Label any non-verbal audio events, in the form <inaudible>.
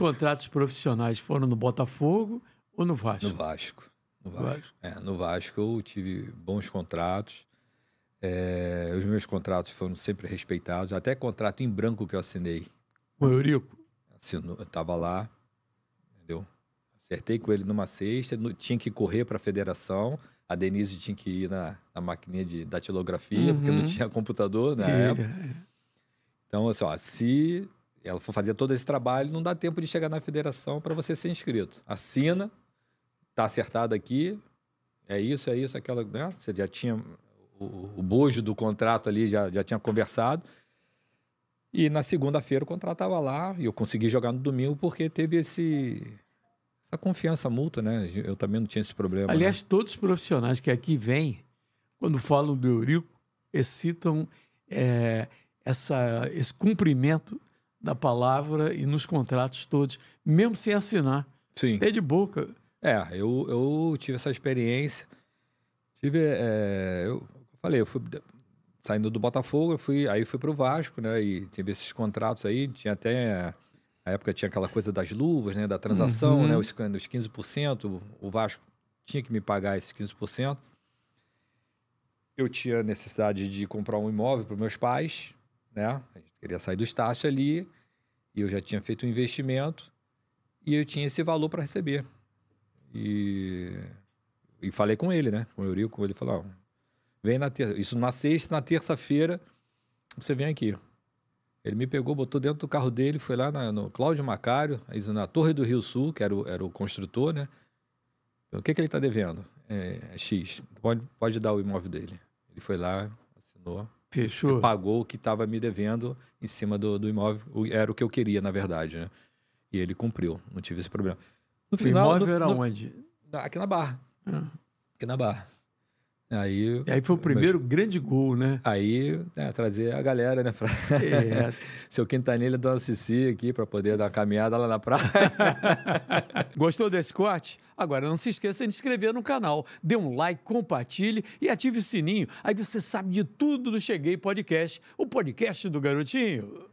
contratos profissionais foram no Botafogo ou no Vasco? No Vasco. No Vasco. Vasco. É, no Vasco eu tive bons contratos. É, os meus contratos foram sempre respeitados. Até contrato em branco que eu assinei. Com o Eurico? Assinou, eu tava lá, entendeu? Acertei com ele numa sexta, no, tinha que correr para a federação. A Denise tinha que ir na, na maquininha de datilografia, uhum. porque não uhum. tinha computador na é, época. É. Então, assim, ó, se ela for fazer todo esse trabalho, não dá tempo de chegar na federação para você ser inscrito. Assina, tá acertado aqui, é isso, é isso, aquela. Né? Você já tinha o, o bojo do contrato ali, já, já tinha conversado. E na segunda-feira o contrato estava lá e eu consegui jogar no domingo porque teve esse essa confiança mútua, né? Eu também não tinha esse problema. Né? Aliás, né? todos os profissionais que aqui vêm, quando falam do Eurico, excitam é, essa, esse cumprimento da palavra e nos contratos todos, mesmo sem assinar. Sim. É de boca. É, eu, eu tive essa experiência. Tive. É, eu falei, eu fui saindo do Botafogo, eu fui, aí fui o Vasco, né? E tive esses contratos aí, tinha até. Na época tinha aquela coisa das luvas, né? Da transação, uhum. né? Os, os 15%, o Vasco tinha que me pagar esses 15%. Eu tinha necessidade de comprar um imóvel para meus pais, né? A gente queria sair do estágio ali e eu já tinha feito um investimento e eu tinha esse valor para receber. E, e falei com ele, né? Com o Eurico, ele falou: vem na terça, isso na sexta, na terça-feira você vem aqui. Ele me pegou, botou dentro do carro dele, foi lá na, no Cláudio Macário, na Torre do Rio Sul, que era o, era o construtor, né? O que, que ele está devendo? É, é X. Pode, pode dar o imóvel dele. Ele foi lá, assinou, Fechou. pagou o que estava me devendo em cima do, do imóvel. Era o que eu queria, na verdade, né? E ele cumpriu, não tive esse problema. No o imóvel no, era no, onde? Aqui na Barra. Ah. Aqui na Barra. Aí, e aí foi o primeiro mas, grande gol, né? Aí, né, trazer a galera, né? Pra... É. <laughs> Seu Quintanilha do Cici aqui para poder dar uma caminhada lá na praia. <laughs> Gostou desse corte? Agora, não se esqueça de se inscrever no canal. Dê um like, compartilhe e ative o sininho. Aí você sabe de tudo do Cheguei Podcast, o podcast do Garotinho.